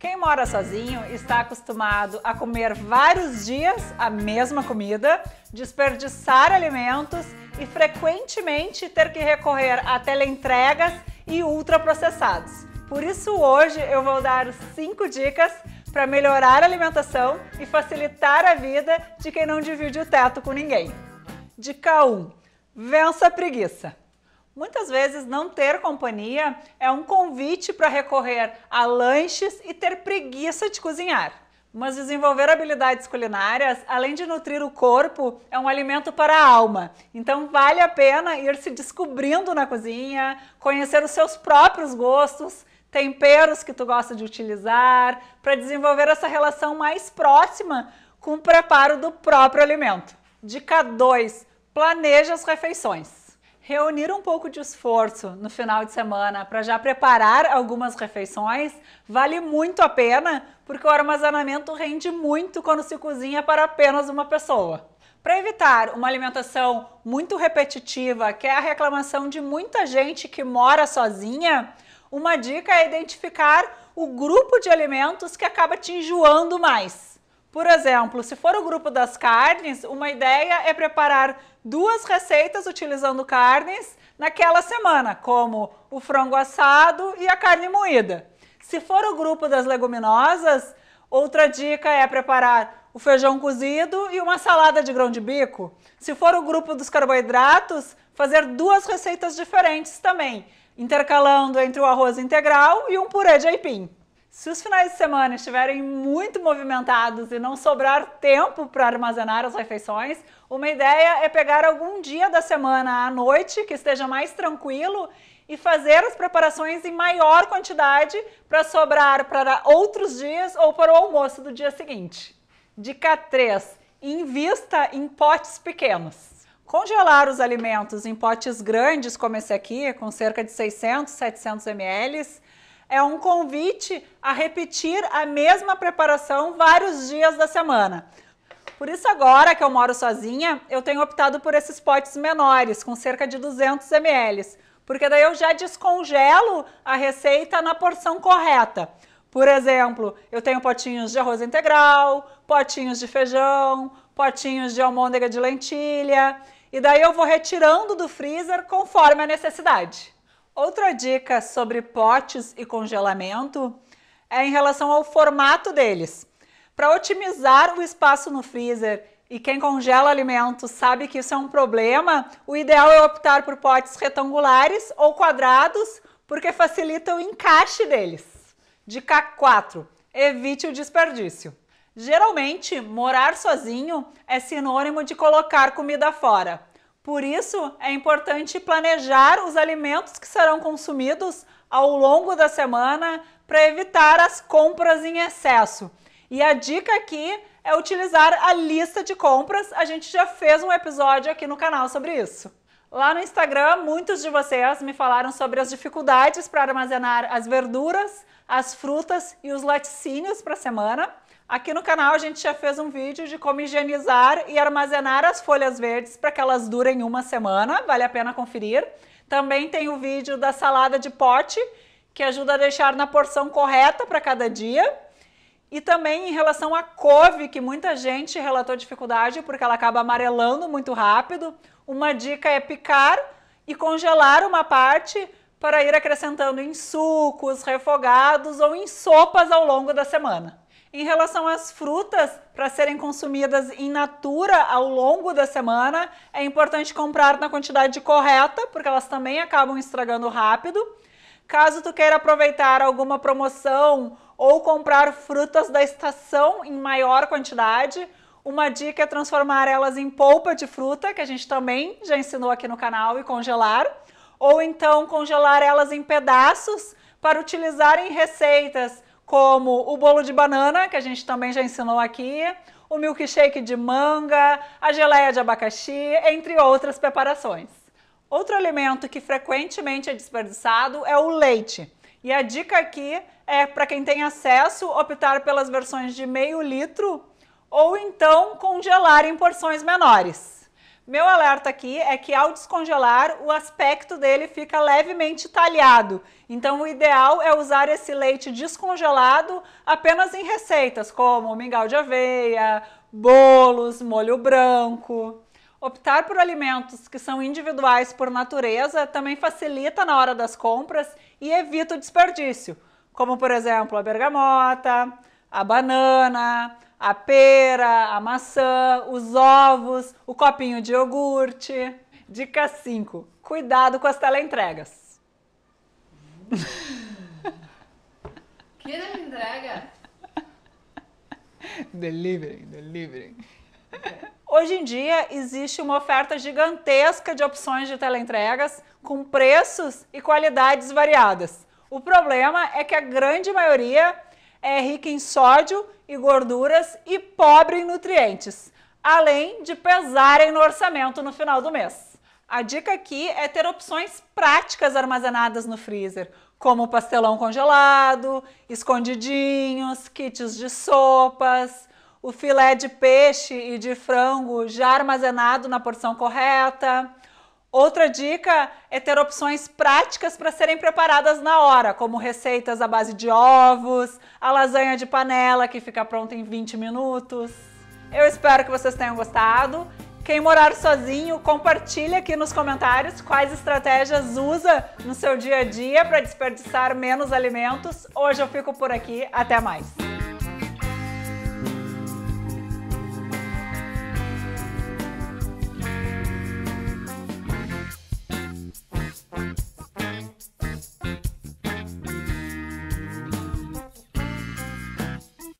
Quem mora sozinho está acostumado a comer vários dias a mesma comida, desperdiçar alimentos e frequentemente ter que recorrer a teleentregas e ultraprocessados. Por isso, hoje eu vou dar 5 dicas para melhorar a alimentação e facilitar a vida de quem não divide o teto com ninguém. Dica 1: um, vença a preguiça. Muitas vezes não ter companhia é um convite para recorrer a lanches e ter preguiça de cozinhar. Mas desenvolver habilidades culinárias, além de nutrir o corpo, é um alimento para a alma. Então vale a pena ir se descobrindo na cozinha, conhecer os seus próprios gostos, temperos que tu gosta de utilizar, para desenvolver essa relação mais próxima com o preparo do próprio alimento. Dica 2: planeja as refeições reunir um pouco de esforço no final de semana para já preparar algumas refeições vale muito a pena, porque o armazenamento rende muito quando se cozinha para apenas uma pessoa. Para evitar uma alimentação muito repetitiva, que é a reclamação de muita gente que mora sozinha, uma dica é identificar o grupo de alimentos que acaba te enjoando mais. Por exemplo, se for o grupo das carnes, uma ideia é preparar duas receitas utilizando carnes naquela semana, como o frango assado e a carne moída. Se for o grupo das leguminosas, outra dica é preparar o feijão cozido e uma salada de grão de bico. Se for o grupo dos carboidratos, fazer duas receitas diferentes também, intercalando entre o arroz integral e um purê de aipim. Se os finais de semana estiverem muito movimentados e não sobrar tempo para armazenar as refeições, uma ideia é pegar algum dia da semana à noite que esteja mais tranquilo e fazer as preparações em maior quantidade para sobrar para outros dias ou para o almoço do dia seguinte. Dica 3: invista em potes pequenos. Congelar os alimentos em potes grandes, como esse aqui, com cerca de 600, 700 ml, é um convite a repetir a mesma preparação vários dias da semana. Por isso agora que eu moro sozinha, eu tenho optado por esses potes menores, com cerca de 200 ml, porque daí eu já descongelo a receita na porção correta. Por exemplo, eu tenho potinhos de arroz integral, potinhos de feijão, potinhos de almôndega de lentilha, e daí eu vou retirando do freezer conforme a necessidade. Outra dica sobre potes e congelamento é em relação ao formato deles para otimizar o espaço no freezer. E quem congela alimentos sabe que isso é um problema. O ideal é optar por potes retangulares ou quadrados, porque facilita o encaixe deles. Dica 4: evite o desperdício. Geralmente, morar sozinho é sinônimo de colocar comida fora. Por isso, é importante planejar os alimentos que serão consumidos ao longo da semana para evitar as compras em excesso e a dica aqui é utilizar a lista de compras. A gente já fez um episódio aqui no canal sobre isso. Lá no Instagram, muitos de vocês me falaram sobre as dificuldades para armazenar as verduras, as frutas e os laticínios para a semana. Aqui no canal a gente já fez um vídeo de como higienizar e armazenar as folhas verdes para que elas durem uma semana, vale a pena conferir. Também tem o vídeo da salada de pote, que ajuda a deixar na porção correta para cada dia. E também em relação à couve, que muita gente relatou dificuldade porque ela acaba amarelando muito rápido. Uma dica é picar e congelar uma parte para ir acrescentando em sucos, refogados ou em sopas ao longo da semana. Em relação às frutas, para serem consumidas em natura ao longo da semana, é importante comprar na quantidade correta, porque elas também acabam estragando rápido. Caso tu queira aproveitar alguma promoção ou comprar frutas da estação em maior quantidade, uma dica é transformar elas em polpa de fruta, que a gente também já ensinou aqui no canal, e congelar. Ou então congelar elas em pedaços para utilizar em receitas como o bolo de banana, que a gente também já ensinou aqui, o milkshake de manga, a geleia de abacaxi, entre outras preparações. Outro alimento que frequentemente é desperdiçado é o leite. E a dica aqui é para quem tem acesso optar pelas versões de meio litro ou então congelar em porções menores. Meu alerta aqui é que ao descongelar, o aspecto dele fica levemente talhado. Então, o ideal é usar esse leite descongelado apenas em receitas como mingau de aveia, bolos, molho branco. Optar por alimentos que são individuais por natureza também facilita na hora das compras e evita o desperdício, como por exemplo a bergamota, a banana, a pera, a maçã, os ovos, o copinho de iogurte. Dica 5: cuidado com as teleentregas. Que entrega? Delivery, delivery. Hoje em dia existe uma oferta gigantesca de opções de teleentregas com preços e qualidades variadas. O problema é que a grande maioria é rica em sódio e gorduras e pobre em nutrientes, além de pesarem no orçamento no final do mês. A dica aqui é ter opções práticas armazenadas no freezer, como pastelão congelado, escondidinhos, kits de sopas, o filé de peixe e de frango já armazenado na porção correta. Outra dica é ter opções práticas para serem preparadas na hora, como receitas à base de ovos, a lasanha de panela que fica pronta em 20 minutos. Eu espero que vocês tenham gostado. Quem morar sozinho, compartilha aqui nos comentários quais estratégias usa no seu dia a dia para desperdiçar menos alimentos. Hoje eu fico por aqui, até mais.